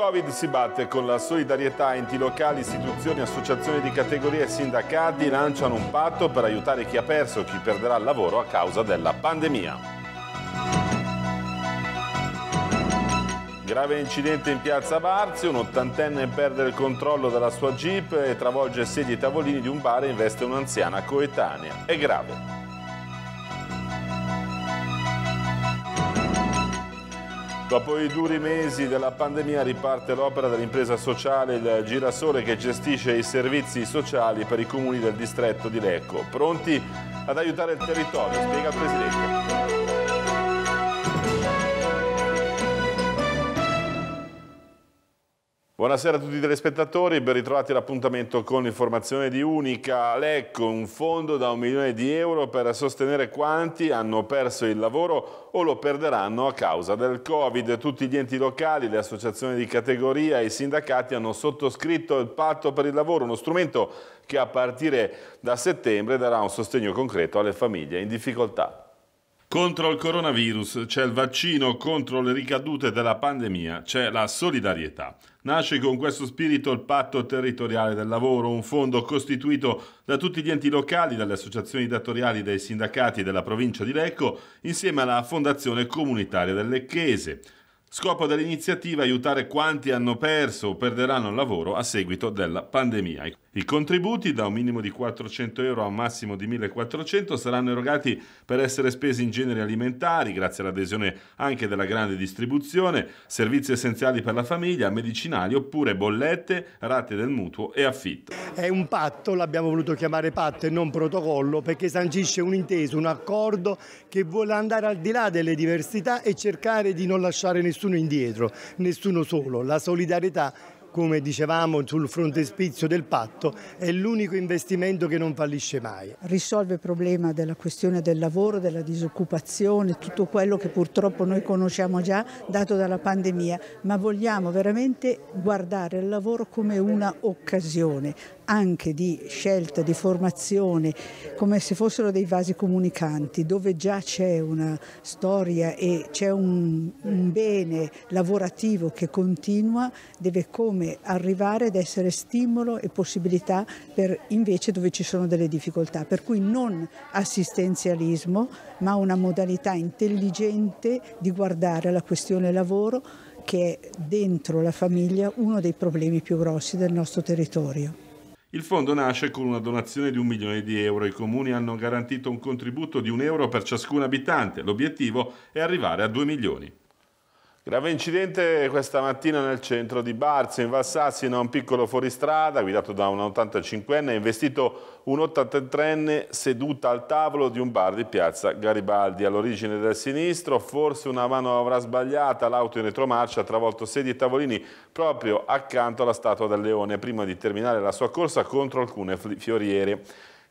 Covid si batte con la solidarietà, enti locali, istituzioni, associazioni di categoria e sindacati lanciano un patto per aiutare chi ha perso o chi perderà il lavoro a causa della pandemia. Grave incidente in piazza Barzio, un ottantenne perde il controllo della sua jeep e travolge sedie e tavolini di un bar e investe un'anziana coetanea. È grave. Dopo i duri mesi della pandemia riparte l'opera dell'impresa sociale Il Girasole che gestisce i servizi sociali per i comuni del distretto di Lecco. Pronti ad aiutare il territorio, spiega il Presidente. Buonasera a tutti i telespettatori, ben ritrovati all'appuntamento con l'informazione di Unica. Lecco, un fondo da un milione di euro per sostenere quanti hanno perso il lavoro o lo perderanno a causa del Covid. Tutti gli enti locali, le associazioni di categoria e i sindacati hanno sottoscritto il patto per il lavoro, uno strumento che a partire da settembre darà un sostegno concreto alle famiglie in difficoltà. Contro il coronavirus c'è il vaccino contro le ricadute della pandemia, c'è la solidarietà. Nasce con questo spirito il patto territoriale del lavoro, un fondo costituito da tutti gli enti locali, dalle associazioni datoriali, dai sindacati della provincia di Lecco, insieme alla Fondazione Comunitaria del Lecchese. Scopo dell'iniziativa è aiutare quanti hanno perso o perderanno il lavoro a seguito della pandemia. I contributi da un minimo di 400 euro a un massimo di 1400 saranno erogati per essere spesi in generi alimentari, grazie all'adesione anche della grande distribuzione, servizi essenziali per la famiglia, medicinali oppure bollette, rate del mutuo e affitto. È un patto, l'abbiamo voluto chiamare patto e non protocollo, perché sancisce un inteso, un accordo che vuole andare al di là delle diversità e cercare di non lasciare nessuno nessuno indietro, nessuno solo. La solidarietà come dicevamo sul frontespizio del patto, è l'unico investimento che non fallisce mai. Risolve il problema della questione del lavoro, della disoccupazione, tutto quello che purtroppo noi conosciamo già dato dalla pandemia, ma vogliamo veramente guardare il lavoro come una occasione, anche di scelta, di formazione, come se fossero dei vasi comunicanti, dove già c'è una storia e c'è un, un bene lavorativo che continua, deve come arrivare ad essere stimolo e possibilità per invece dove ci sono delle difficoltà. Per cui non assistenzialismo, ma una modalità intelligente di guardare la questione lavoro che è dentro la famiglia uno dei problemi più grossi del nostro territorio. Il fondo nasce con una donazione di un milione di euro. I comuni hanno garantito un contributo di un euro per ciascun abitante. L'obiettivo è arrivare a 2 milioni. Grave incidente questa mattina nel centro di Barzio, in Valsassina, un piccolo fuoristrada guidato da un 85enne ha investito un 83enne seduta al tavolo di un bar di piazza Garibaldi. All'origine del sinistro forse una mano avrà sbagliata, l'auto in retromarcia ha travolto sedie e tavolini proprio accanto alla statua del leone prima di terminare la sua corsa contro alcune fioriere.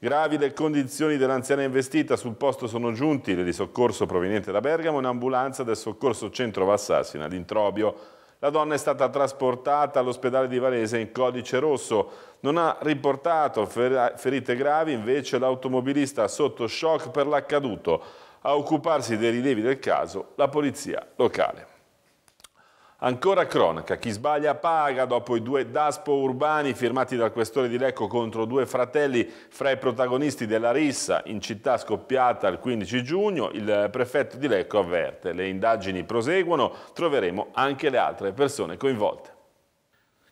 Gravi le condizioni dell'anziana investita, sul posto sono giunti le di soccorso proveniente da Bergamo e un'ambulanza del soccorso centro ad Introbio. La donna è stata trasportata all'ospedale di Varese in codice rosso. Non ha riportato ferite gravi, invece l'automobilista sotto shock per l'accaduto. A occuparsi dei rilievi del caso la polizia locale. Ancora cronaca, chi sbaglia paga dopo i due Daspo urbani firmati dal questore di Lecco contro due fratelli fra i protagonisti della rissa in città scoppiata il 15 giugno, il prefetto di Lecco avverte, le indagini proseguono, troveremo anche le altre persone coinvolte.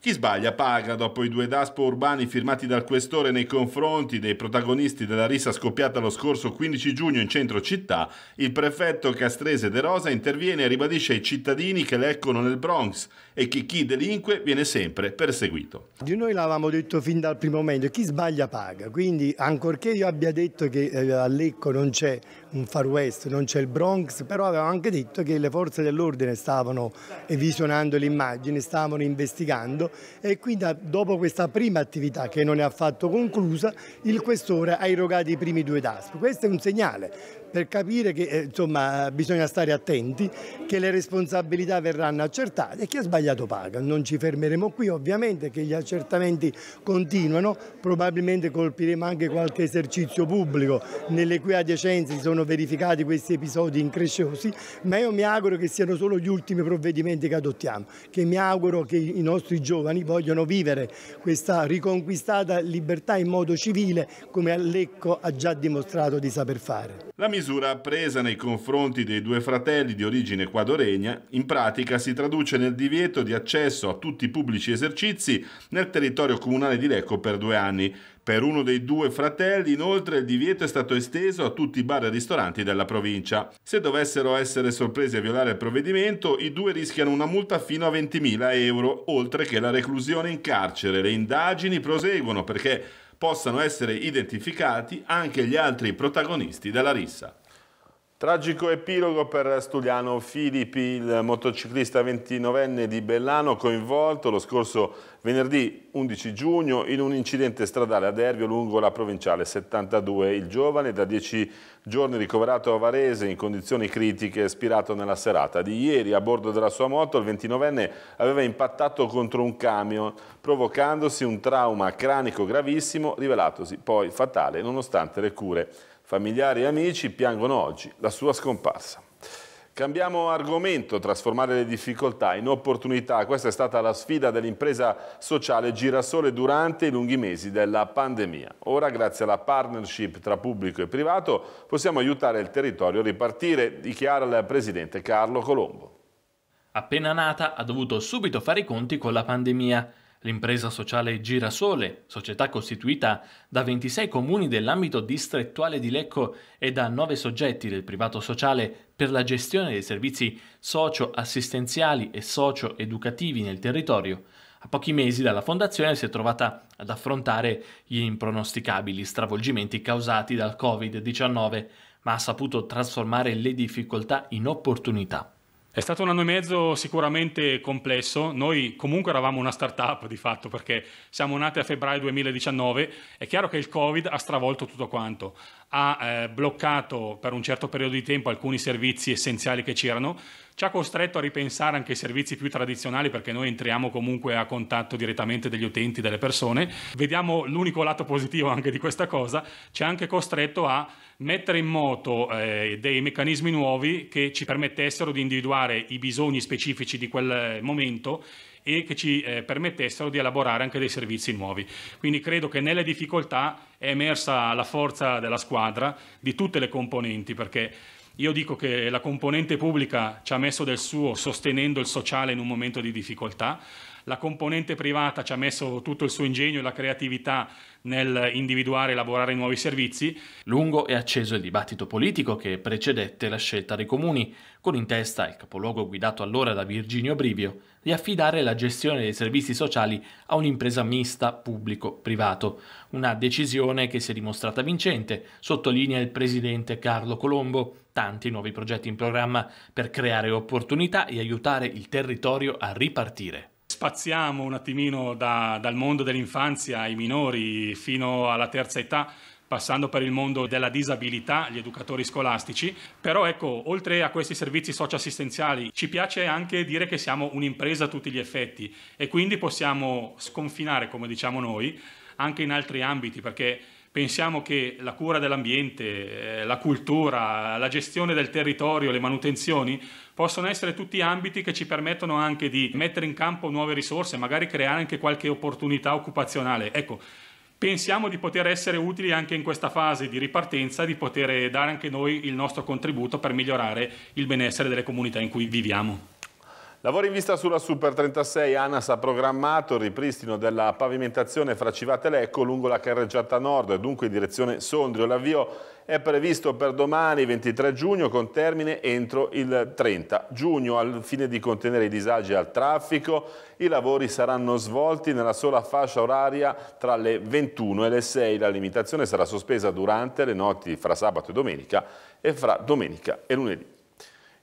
Chi sbaglia paga dopo i due DASPO urbani firmati dal questore nei confronti dei protagonisti della rissa scoppiata lo scorso 15 giugno in centro città, il prefetto castrese De Rosa interviene e ribadisce ai cittadini che leggono nel Bronx e che chi delinque viene sempre perseguito. Di noi l'avevamo detto fin dal primo momento, chi sbaglia paga, quindi ancorché io abbia detto che eh, a Lecco non c'è un far west, non c'è il Bronx, però avevamo anche detto che le forze dell'ordine stavano visionando l'immagine, stavano investigando e quindi dopo questa prima attività che non è affatto conclusa il questore ha erogato i primi due daspi. Questo è un segnale per capire che eh, insomma, bisogna stare attenti, che le responsabilità verranno accertate e chi ha sbagliato paga. Non ci fermeremo qui, ovviamente che gli accertamenti continuano, probabilmente colpiremo anche qualche esercizio pubblico nelle cui adiacenze si sono verificati questi episodi incresciosi, ma io mi auguro che siano solo gli ultimi provvedimenti che adottiamo, che mi auguro che i nostri giovani vogliano vivere questa riconquistata libertà in modo civile come Alecco ha già dimostrato di saper fare misura presa nei confronti dei due fratelli di origine ecuadoregna in pratica si traduce nel divieto di accesso a tutti i pubblici esercizi nel territorio comunale di Lecco per due anni. Per uno dei due fratelli inoltre il divieto è stato esteso a tutti i bar e ristoranti della provincia. Se dovessero essere sorpresi a violare il provvedimento, i due rischiano una multa fino a 20.000 euro, oltre che la reclusione in carcere. Le indagini proseguono perché possano essere identificati anche gli altri protagonisti della rissa. Tragico epilogo per Stuliano Filippi, il motociclista 29enne di Bellano coinvolto lo scorso venerdì 11 giugno in un incidente stradale a Dervio lungo la provinciale 72. Il giovane da 10 giorni ricoverato a Varese in condizioni critiche è spirato nella serata di ieri a bordo della sua moto il 29enne aveva impattato contro un camion provocandosi un trauma cranico gravissimo rivelatosi poi fatale nonostante le cure Familiari e amici piangono oggi la sua scomparsa. Cambiamo argomento, trasformare le difficoltà in opportunità. Questa è stata la sfida dell'impresa sociale Girasole durante i lunghi mesi della pandemia. Ora, grazie alla partnership tra pubblico e privato, possiamo aiutare il territorio a ripartire, dichiara il presidente Carlo Colombo. Appena nata, ha dovuto subito fare i conti con la pandemia. L'impresa sociale Girasole, società costituita da 26 comuni dell'ambito distrettuale di Lecco e da 9 soggetti del privato sociale per la gestione dei servizi socio-assistenziali e socio-educativi nel territorio, a pochi mesi dalla fondazione si è trovata ad affrontare gli impronosticabili stravolgimenti causati dal Covid-19, ma ha saputo trasformare le difficoltà in opportunità. È stato un anno e mezzo sicuramente complesso, noi comunque eravamo una start-up di fatto perché siamo nati a febbraio 2019, è chiaro che il Covid ha stravolto tutto quanto, ha eh, bloccato per un certo periodo di tempo alcuni servizi essenziali che c'erano, ci ha costretto a ripensare anche i servizi più tradizionali perché noi entriamo comunque a contatto direttamente degli utenti, delle persone. Vediamo l'unico lato positivo anche di questa cosa, ci ha anche costretto a mettere in moto eh, dei meccanismi nuovi che ci permettessero di individuare i bisogni specifici di quel momento e che ci eh, permettessero di elaborare anche dei servizi nuovi. Quindi credo che nelle difficoltà è emersa la forza della squadra di tutte le componenti, perché io dico che la componente pubblica ci ha messo del suo sostenendo il sociale in un momento di difficoltà, la componente privata ci ha messo tutto il suo ingegno e la creatività nel individuare e elaborare nuovi servizi. Lungo e acceso il dibattito politico che precedette la scelta dei comuni, con in testa il capoluogo guidato allora da Virginio Brivio di affidare la gestione dei servizi sociali a un'impresa mista pubblico-privato, una decisione che si è dimostrata vincente, sottolinea il presidente Carlo Colombo, tanti nuovi progetti in programma per creare opportunità e aiutare il territorio a ripartire spaziamo un attimino da, dal mondo dell'infanzia ai minori fino alla terza età, passando per il mondo della disabilità, gli educatori scolastici, però ecco, oltre a questi servizi socioassistenziali ci piace anche dire che siamo un'impresa a tutti gli effetti e quindi possiamo sconfinare, come diciamo noi, anche in altri ambiti, perché pensiamo che la cura dell'ambiente, eh, la cultura, la gestione del territorio, le manutenzioni possono essere tutti ambiti che ci permettono anche di mettere in campo nuove risorse, magari creare anche qualche opportunità occupazionale. Ecco, pensiamo di poter essere utili anche in questa fase di ripartenza, di poter dare anche noi il nostro contributo per migliorare il benessere delle comunità in cui viviamo. Lavori in vista sulla Super 36, ANAS ha programmato il ripristino della pavimentazione fra Civate Lecco lungo la carreggiata nord e dunque in direzione Sondrio. L'avvio è previsto per domani 23 giugno con termine entro il 30 giugno. Al fine di contenere i disagi al traffico, i lavori saranno svolti nella sola fascia oraria tra le 21 e le 6. La limitazione sarà sospesa durante le notti fra sabato e domenica e fra domenica e lunedì.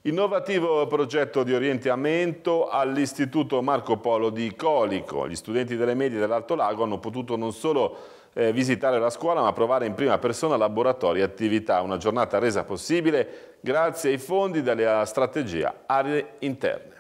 Innovativo progetto di orientamento all'Istituto Marco Polo di Colico. Gli studenti delle medie dell'Alto Lago hanno potuto non solo eh, visitare la scuola ma provare in prima persona laboratori e attività. Una giornata resa possibile grazie ai fondi della strategia Aree Interne.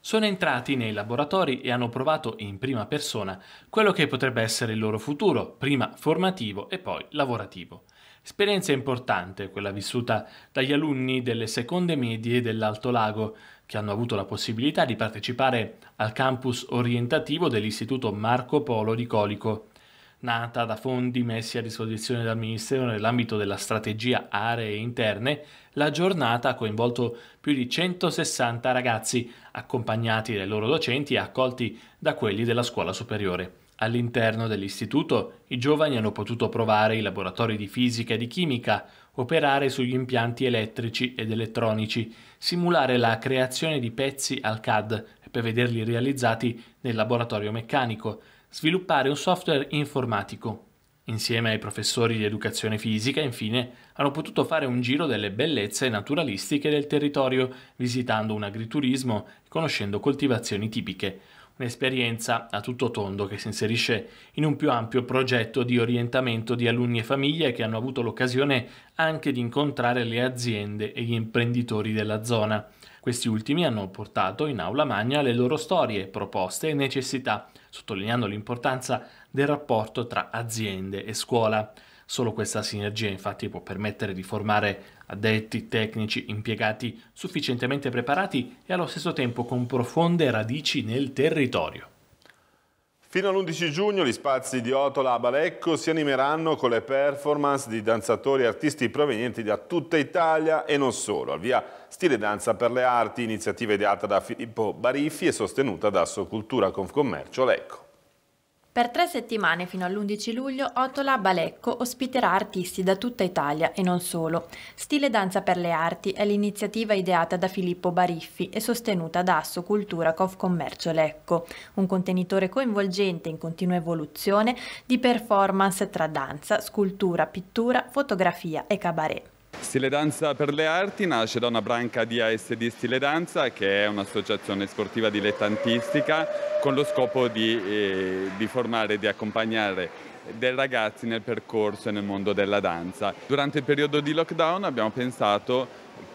Sono entrati nei laboratori e hanno provato in prima persona quello che potrebbe essere il loro futuro, prima formativo e poi lavorativo. Esperienza importante quella vissuta dagli alunni delle seconde medie dell'Alto Lago, che hanno avuto la possibilità di partecipare al campus orientativo dell'Istituto Marco Polo di Colico. Nata da fondi messi a disposizione dal Ministero nell'ambito della strategia aree interne, la giornata ha coinvolto più di 160 ragazzi, accompagnati dai loro docenti e accolti da quelli della scuola superiore. All'interno dell'istituto i giovani hanno potuto provare i laboratori di fisica e di chimica, operare sugli impianti elettrici ed elettronici, simulare la creazione di pezzi al CAD per vederli realizzati nel laboratorio meccanico, sviluppare un software informatico. Insieme ai professori di educazione fisica, infine, hanno potuto fare un giro delle bellezze naturalistiche del territorio, visitando un agriturismo e conoscendo coltivazioni tipiche un'esperienza a tutto tondo che si inserisce in un più ampio progetto di orientamento di alunni e famiglie che hanno avuto l'occasione anche di incontrare le aziende e gli imprenditori della zona. Questi ultimi hanno portato in aula magna le loro storie, proposte e necessità, sottolineando l'importanza del rapporto tra aziende e scuola. Solo questa sinergia infatti può permettere di formare addetti, tecnici, impiegati sufficientemente preparati e allo stesso tempo con profonde radici nel territorio. Fino all'11 giugno gli spazi di Otola a Balecco si animeranno con le performance di danzatori e artisti provenienti da tutta Italia e non solo, al via Stile Danza per le Arti, iniziativa ideata da Filippo Bariffi e sostenuta da Socultura Confcommercio Lecco. Per tre settimane fino all'11 luglio Otola Balecco ospiterà artisti da tutta Italia e non solo. Stile Danza per le Arti è l'iniziativa ideata da Filippo Bariffi e sostenuta da Asso Cultura Cof Commercio Lecco, un contenitore coinvolgente in continua evoluzione di performance tra danza, scultura, pittura, fotografia e cabaret. Stile Danza per le Arti nasce da una branca di ASD Stile Danza che è un'associazione sportiva dilettantistica con lo scopo di, eh, di formare e di accompagnare dei ragazzi nel percorso e nel mondo della danza. Durante il periodo di lockdown abbiamo pensato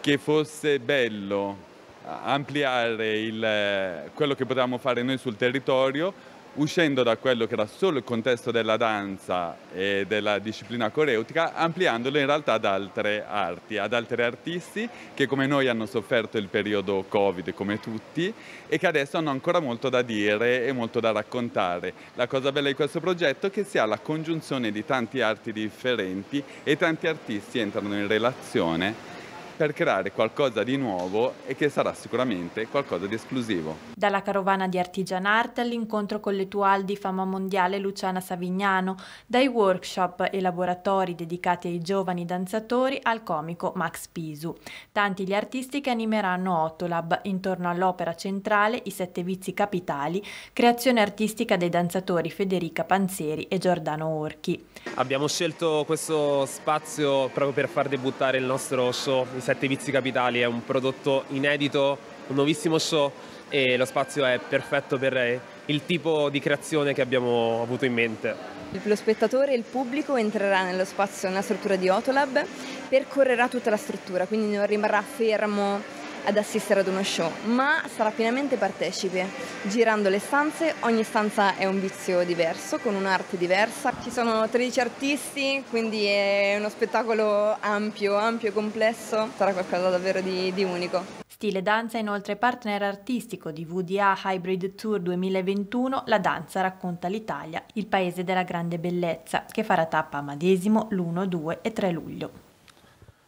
che fosse bello ampliare il, eh, quello che potevamo fare noi sul territorio uscendo da quello che era solo il contesto della danza e della disciplina coreutica, ampliandolo in realtà ad altre arti, ad altri artisti che come noi hanno sofferto il periodo Covid come tutti e che adesso hanno ancora molto da dire e molto da raccontare. La cosa bella di questo progetto è che si ha la congiunzione di tante arti differenti e tanti artisti entrano in relazione per creare qualcosa di nuovo e che sarà sicuramente qualcosa di esclusivo. Dalla carovana di Artigian Art all'incontro con l'Etual di fama mondiale Luciana Savignano, dai workshop e laboratori dedicati ai giovani danzatori al comico Max Pisu. Tanti gli artisti che animeranno Otolab intorno all'opera centrale I Sette Vizi Capitali, creazione artistica dei danzatori Federica Panzeri e Giordano Orchi. Abbiamo scelto questo spazio proprio per far debuttare il nostro show Sette Vizi Capitali è un prodotto inedito, un nuovissimo show e lo spazio è perfetto per il tipo di creazione che abbiamo avuto in mente. Lo spettatore e il pubblico entrerà nello spazio, nella struttura di Autolab, percorrerà tutta la struttura, quindi non rimarrà fermo ad assistere ad uno show, ma sarà pienamente partecipe. Girando le stanze, ogni stanza è un vizio diverso, con un'arte diversa. Ci sono 13 artisti, quindi è uno spettacolo ampio, ampio e complesso. Sarà qualcosa davvero di, di unico. Stile Danza è inoltre partner artistico di VDA Hybrid Tour 2021 La Danza racconta l'Italia, il paese della grande bellezza, che farà tappa a Madesimo l'1, 2 e 3 luglio.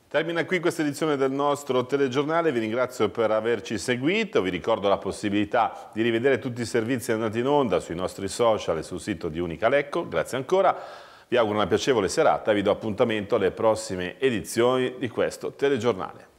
Termina qui questa edizione del nostro telegiornale, vi ringrazio per averci seguito, vi ricordo la possibilità di rivedere tutti i servizi andati in onda sui nostri social e sul sito di Unicalecco, grazie ancora, vi auguro una piacevole serata e vi do appuntamento alle prossime edizioni di questo telegiornale.